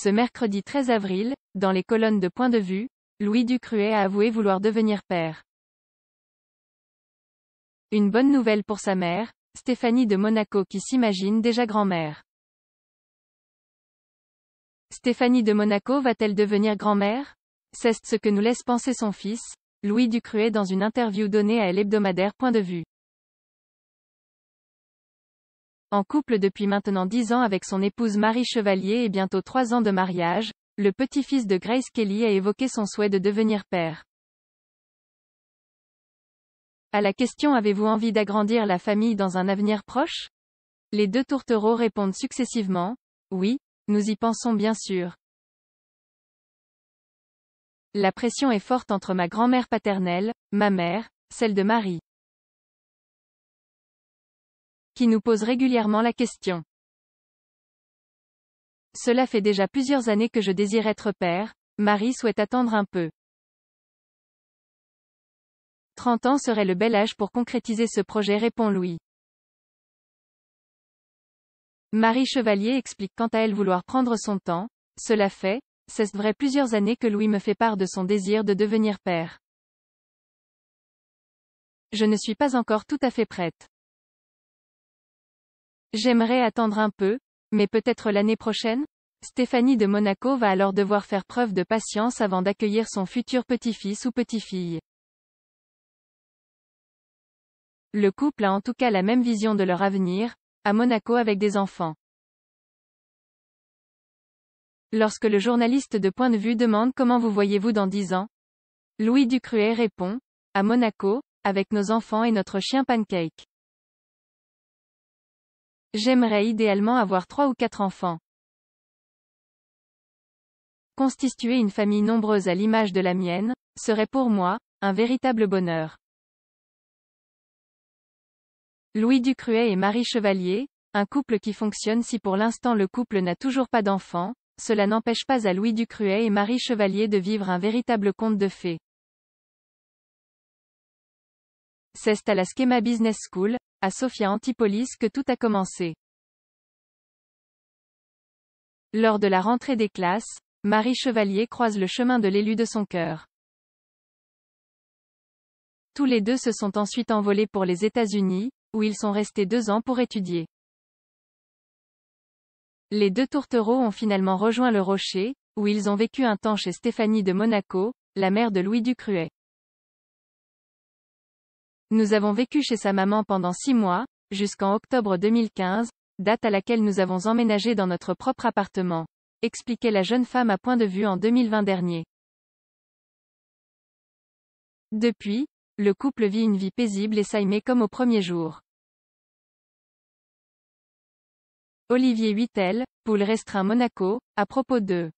Ce mercredi 13 avril, dans les colonnes de Point de Vue, Louis Ducruet a avoué vouloir devenir père. Une bonne nouvelle pour sa mère, Stéphanie de Monaco qui s'imagine déjà grand-mère. Stéphanie de Monaco va-t-elle devenir grand-mère C'est ce que nous laisse penser son fils, Louis Ducruet dans une interview donnée à l'hebdomadaire Point de Vue. En couple depuis maintenant dix ans avec son épouse Marie Chevalier et bientôt trois ans de mariage, le petit-fils de Grace Kelly a évoqué son souhait de devenir père. À la question avez-vous envie d'agrandir la famille dans un avenir proche Les deux tourtereaux répondent successivement Oui, nous y pensons bien sûr. La pression est forte entre ma grand-mère paternelle, ma mère, celle de Marie qui nous pose régulièrement la question. Cela fait déjà plusieurs années que je désire être père, Marie souhaite attendre un peu. 30 ans serait le bel âge pour concrétiser ce projet répond Louis. Marie Chevalier explique quant à elle vouloir prendre son temps, cela fait, c'est vrai plusieurs années que Louis me fait part de son désir de devenir père. Je ne suis pas encore tout à fait prête. J'aimerais attendre un peu, mais peut-être l'année prochaine Stéphanie de Monaco va alors devoir faire preuve de patience avant d'accueillir son futur petit-fils ou petite fille Le couple a en tout cas la même vision de leur avenir, à Monaco avec des enfants. Lorsque le journaliste de Point de Vue demande comment vous voyez-vous dans 10 ans, Louis Ducruet répond, à Monaco, avec nos enfants et notre chien pancake. J'aimerais idéalement avoir trois ou quatre enfants. Constituer une famille nombreuse à l'image de la mienne, serait pour moi, un véritable bonheur. Louis Ducruet et Marie Chevalier, un couple qui fonctionne si pour l'instant le couple n'a toujours pas d'enfants, cela n'empêche pas à Louis Ducruet et Marie Chevalier de vivre un véritable conte de fées. C'est à la Schema Business School, à Sophia Antipolis que tout a commencé. Lors de la rentrée des classes, Marie Chevalier croise le chemin de l'élu de son cœur. Tous les deux se sont ensuite envolés pour les États-Unis, où ils sont restés deux ans pour étudier. Les deux tourtereaux ont finalement rejoint le rocher, où ils ont vécu un temps chez Stéphanie de Monaco, la mère de Louis Ducruet. Nous avons vécu chez sa maman pendant six mois, jusqu'en octobre 2015, date à laquelle nous avons emménagé dans notre propre appartement, expliquait la jeune femme à point de vue en 2020 dernier. Depuis, le couple vit une vie paisible et s'aimait comme au premier jour. Olivier Huitel, Poule restreint Monaco, à propos de